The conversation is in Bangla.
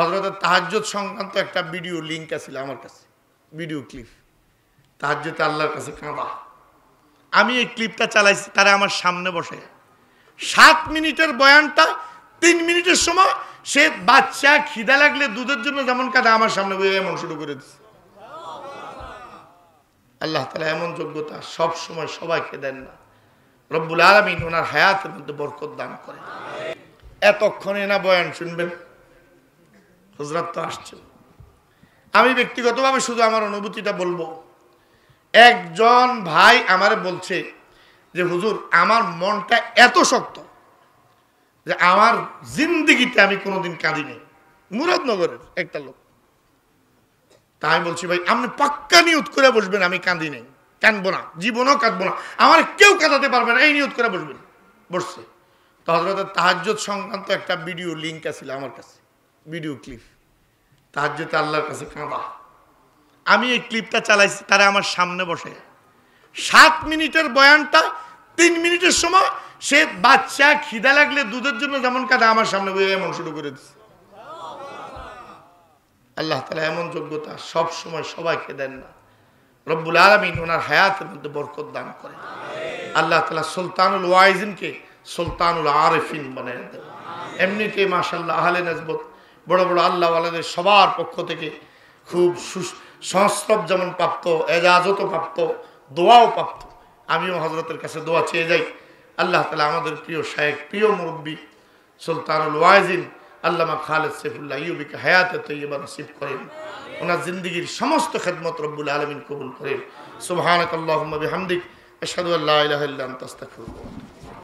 হজরতের তাহাজ্জত সংক্রান্ত একটা ভিডিও লিঙ্ক আছিল আমার কাছে ভিডিও ক্লিপ তাহাজ্জতে আল্লাহর কাছে কাঁদা আমি এই ক্লিপটা চালাইছি তারা আমার সামনে বসে সাত মিনিটের বয়ানটা তিন মিনিটের সময় সে বাচ্চা খিদা লাগলে দুধের জন্য যেমন কাঁদা আমার সামনে বসে এমন শুরু করে দিচ্ছে আল্লাহ তালা এমন যোগ্যতা সব সময় সবাইকে দেন না রব্বুল আলমিন ওনার হায়াতের মধ্যে বরকত দান করেন এতক্ষণে না বয়ান শুনবেন হজরত তো আসছেন আমি ব্যক্তিগতভাবে শুধু আমার অনুভূতিটা বলবো একজন ভাই আমার বলছে যে হুজুর আমার মনটা এত শক্ত যে আমার জিন্দিগিতে আমি কোনোদিন কাঁদিনি মুরাদনগরের একটা লোক তা আমি বলছি ভাই আপনি পাক্কা নিয়ত করে বসবেন আমি কাঁদি নেই কাঁদবো না জীবনও কাঁদবো না আমার কেউ কাঁদাতে পারবে না এই নিয়ত করে বসবেন বসছে তো হজরতের তাহাজ সংক্রান্ত একটা ভিডিও লিঙ্ক আছে আমার কাছে ভিডিও ক্লিপ যেতে আল্লাহর কাছে কাঁদা আমি এই ক্লিপটা চালাইছি তারা আমার সামনে বসে সাত মিনিটের বয়ানটা তিন মিনিটের সময় সে বাচ্চা খিদা লাগলে দুধের জন্য যেমন কাঁদা আমার সামনে বই এমন শুরু করে দিচ্ছে আল্লাহ তালা এমন যোগ্যতা সব সময় সবাইকে দেন না রব্বুল আলমিন ওনার হায়াতের মধ্যে বরকত দান করে আল্লাহ তালা সুলতানুল ওয়াইজিনকে সুলতানুল আরেফিন বানিয়ে দেন এমনিতে মাসাল্লাহ আহলে নজবত বড় বড় আল্লাহওয়ালাদের সবার পক্ষ থেকে খুব সংস্রব যেমন প্রাপ্ত এজাজতও প্রাপ্ত দোয়াও প্রাপ্ত আমিও হজরতের কাছে দোয়া চেয়ে যাই আল্লাহ তালা আমাদের প্রিয় শায়েক প্রিয় মুরব্বী সুলতানুল ওয়াইজিন আল্লামা খালেদ সেফুল্লাহ ইউবিকে হায়াতে তৈবা নসিব করেন ওনার জিন্দগির সমস্ত খেদমত রব্বুল আলমিন কবুল করেন সুবাহানক আল্লাহ হামদিক এসাদু আল্লাহ আল্লাহ তাস্তা